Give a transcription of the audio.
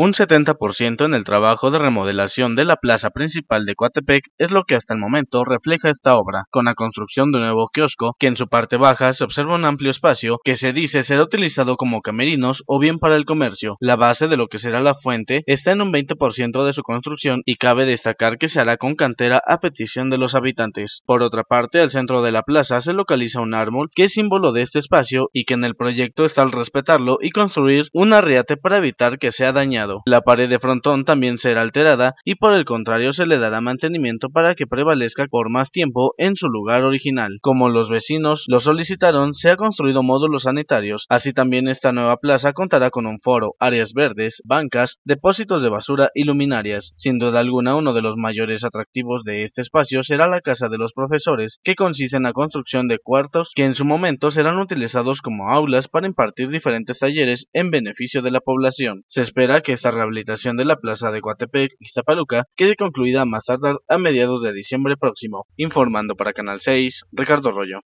Un 70% en el trabajo de remodelación de la plaza principal de Coatepec es lo que hasta el momento refleja esta obra, con la construcción de un nuevo kiosco que en su parte baja se observa un amplio espacio que se dice será utilizado como camerinos o bien para el comercio. La base de lo que será la fuente está en un 20% de su construcción y cabe destacar que se hará con cantera a petición de los habitantes. Por otra parte, al centro de la plaza se localiza un árbol que es símbolo de este espacio y que en el proyecto está al respetarlo y construir un arriate para evitar que sea dañado. La pared de frontón también será alterada y por el contrario se le dará mantenimiento para que prevalezca por más tiempo en su lugar original. Como los vecinos lo solicitaron, se ha construido módulos sanitarios, así también esta nueva plaza contará con un foro, áreas verdes, bancas, depósitos de basura y luminarias. Sin duda alguna, uno de los mayores atractivos de este espacio será la Casa de los Profesores, que consiste en la construcción de cuartos que en su momento serán utilizados como aulas para impartir diferentes talleres en beneficio de la población. Se espera que esta rehabilitación de la plaza de Coatepec, Iztapaluca, quede concluida más tardar a mediados de diciembre próximo, informando para Canal 6, Ricardo Rollo.